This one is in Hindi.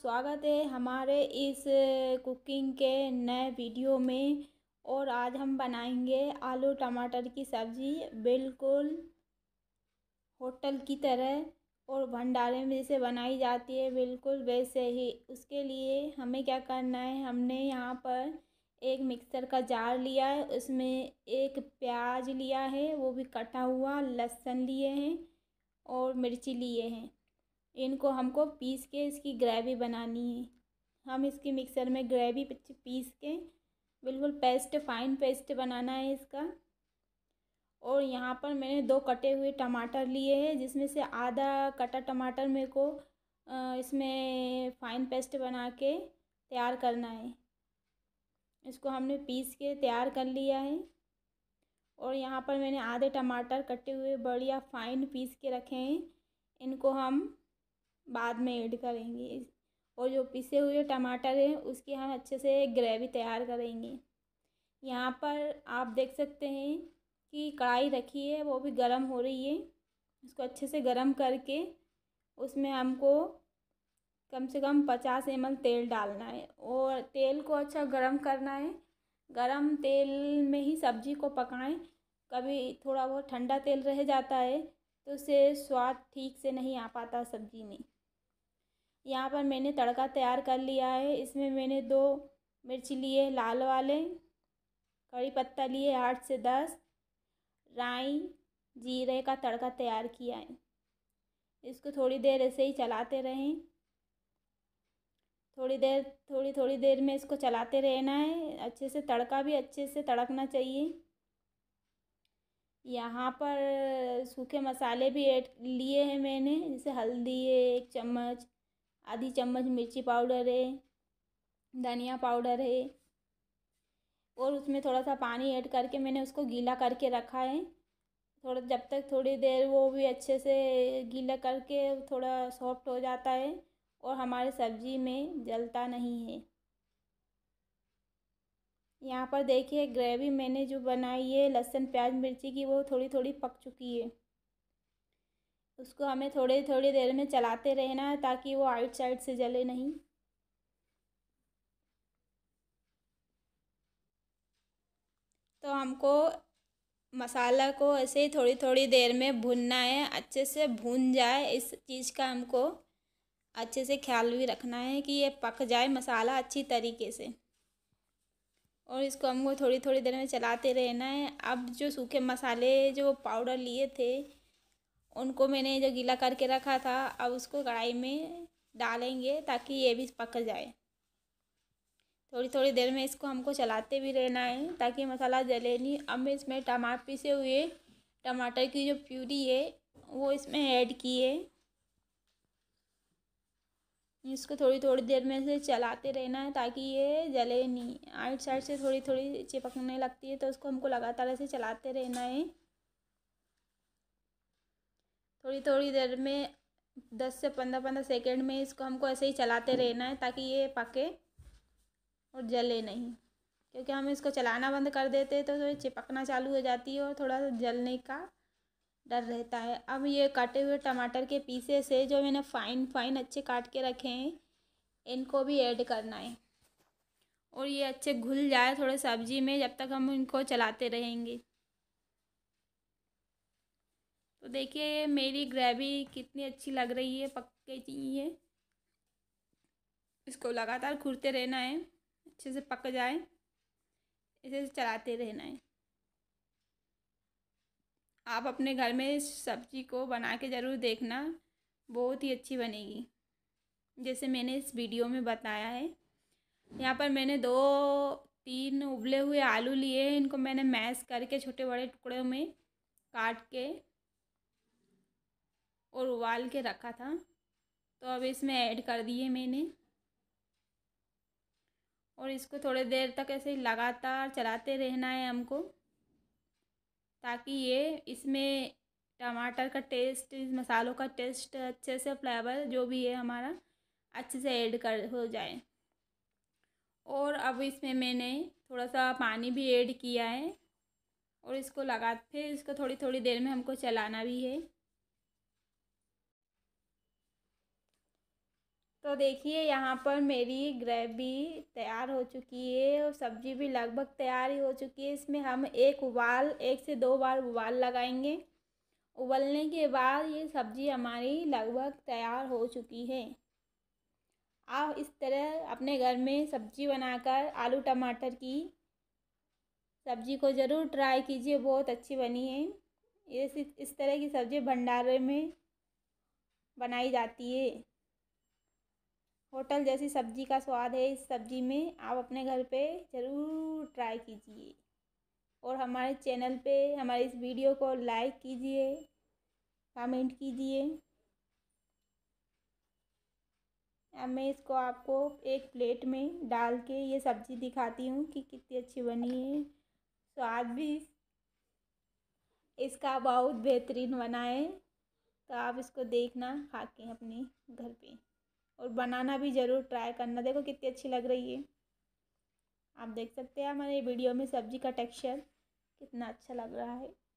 स्वागत है हमारे इस कुकिंग के नए वीडियो में और आज हम बनाएंगे आलू टमाटर की सब्ज़ी बिल्कुल होटल की तरह और भंडारे में जैसे बनाई जाती है बिल्कुल वैसे ही उसके लिए हमें क्या करना है हमने यहाँ पर एक मिक्सर का जार लिया है उसमें एक प्याज लिया है वो भी कटा हुआ लहसुन लिए हैं और मिर्ची लिए हैं इनको हमको पीस के इसकी ग्रेवी बनानी है हम इसकी मिक्सर में ग्रेवी पीस के बिल्कुल पेस्ट फाइन पेस्ट बनाना है इसका और यहाँ पर मैंने दो कटे हुए टमाटर लिए हैं जिसमें से आधा कटा टमाटर मेरे को इसमें फाइन पेस्ट बना के तैयार करना है इसको हमने पीस के तैयार कर लिया है और यहाँ पर मैंने आधे टमाटर कटे हुए बढ़िया फाइन पीस के रखे हैं इनको हम बाद में ऐड करेंगे और जो पिसे हुए टमाटर हैं उसकी हम अच्छे से ग्रेवी तैयार करेंगे यहाँ पर आप देख सकते हैं कि कढ़ाई रखी है वो भी गर्म हो रही है उसको अच्छे से गर्म करके उसमें हमको कम से कम पचास एम तेल डालना है और तेल को अच्छा गर्म करना है गर्म तेल में ही सब्जी को पकाएं कभी थोड़ा बहुत ठंडा तेल रह जाता है तो उससे स्वाद ठीक से नहीं आ पाता सब्जी में यहाँ पर मैंने तड़का तैयार कर लिया है इसमें मैंने दो मिर्च लिए लाल वाले कड़ी पत्ता लिए आठ से दस राई जीरे का तड़का तैयार किया है इसको थोड़ी देर ऐसे ही चलाते रहें थोड़ी देर थोड़ी थोड़ी देर में इसको चलाते रहना है अच्छे से तड़का भी अच्छे से तड़कना चाहिए यहाँ पर सूखे मसाले भी ऐड लिए हैं मैंने जैसे हल्दी है एक चम्मच आधी चम्मच मिर्ची पाउडर है धनिया पाउडर है और उसमें थोड़ा सा पानी ऐड करके मैंने उसको गीला करके रखा है थोड़ा जब तक थोड़ी देर वो भी अच्छे से गीला करके थोड़ा सॉफ्ट हो जाता है और हमारे सब्ज़ी में जलता नहीं है यहाँ पर देखिए ग्रेवी मैंने जो बनाई है लहसुन प्याज मिर्ची की वो थोड़ी थोड़ी पक चुकी है उसको हमें थोड़े थोड़ी देर में चलाते रहना है ताकि वो आउट साइड से जले नहीं तो हमको मसाला को ऐसे ही थोड़ी थोड़ी देर में भुनना है अच्छे से भून जाए इस चीज़ का हमको अच्छे से ख्याल भी रखना है कि ये पक जाए मसाला अच्छी तरीके से और इसको हमको थोड़ी थोड़ी देर में चलाते रहना है अब जो सूखे मसाले जो पाउडर लिए थे उनको मैंने जो गीला करके रखा था अब उसको कढ़ाई में डालेंगे ताकि ये भी पक जाए थोड़ी थोड़ी देर में इसको हमको चलाते भी रहना है ताकि मसाला जले नहीं अब मैं इसमें टमाटर पीसे हुए टमाटर की जो प्यूरी है वो इसमें ऐड की है इसको थोड़ी थोड़ी देर में से चलाते रहना है ताकि ये जले नहीं आइट साइड से थोड़ी थोड़ी चिपकने लगती है तो उसको हमको लगातार ऐसे चलाते रहना है थोड़ी थोड़ी देर में दस से पंद्रह पंद्रह सेकेंड में इसको हमको ऐसे ही चलाते रहना है ताकि ये पके और जले नहीं क्योंकि हम इसको चलाना बंद कर देते तो थोड़ी चिपकना चालू हो जाती है और थोड़ा सा जलने का डर रहता है अब ये काटे हुए टमाटर के पीसेस से जो मैंने फाइन फाइन अच्छे काट के रखे हैं इनको भी ऐड करना है और ये अच्छे घुल जाए थोड़े सब्जी में जब तक हम इनको चलाते रहेंगे तो देखिए मेरी ग्रेवी कितनी अच्छी लग रही है पक गई है इसको लगातार घूरते रहना है अच्छे से पक जाए इसे चलाते रहना है आप अपने घर में सब्जी को बना के ज़रूर देखना बहुत ही अच्छी बनेगी जैसे मैंने इस वीडियो में बताया है यहाँ पर मैंने दो तीन उबले हुए आलू लिए हैं इनको मैंने मैश करके छोटे बड़े टुकड़ों में काट के और उबाल के रखा था तो अब इसमें ऐड कर दिए मैंने और इसको थोड़ी देर तक ऐसे लगातार चलाते रहना है हमको ताकि ये इसमें टमाटर का टेस्ट इस मसालों का टेस्ट अच्छे से फ्लेवर जो भी है हमारा अच्छे से ऐड कर हो जाए और अब इसमें मैंने थोड़ा सा पानी भी ऐड किया है और इसको लगा फिर इसको थोड़ी थोड़ी देर में हमको चलाना भी है तो देखिए यहाँ पर मेरी ग्रेवी तैयार हो चुकी है और सब्ज़ी भी लगभग तैयार ही हो चुकी है इसमें हम एक उबाल एक से दो बार उबाल लगाएंगे उबलने के बाद ये सब्ज़ी हमारी लगभग तैयार हो चुकी है आप इस तरह अपने घर में सब्ज़ी बनाकर आलू टमाटर की सब्ज़ी को ज़रूर ट्राई कीजिए बहुत अच्छी बनी है इस इस तरह की सब्ज़ी भंडारे में बनाई जाती है होटल जैसी सब्जी का स्वाद है इस सब्जी में आप अपने घर पे ज़रूर ट्राई कीजिए और हमारे चैनल पे हमारे इस वीडियो को लाइक कीजिए कमेंट कीजिए अब मैं इसको आपको एक प्लेट में डाल के ये सब्ज़ी दिखाती हूँ कि कितनी अच्छी बनी है स्वाद भी इसका बहुत बेहतरीन बना है तो आप इसको देखना खा के अपने घर पे और बनाना भी ज़रूर ट्राई करना देखो कितनी अच्छी लग रही है आप देख सकते हैं हमारे वीडियो में सब्जी का टेक्सचर कितना अच्छा लग रहा है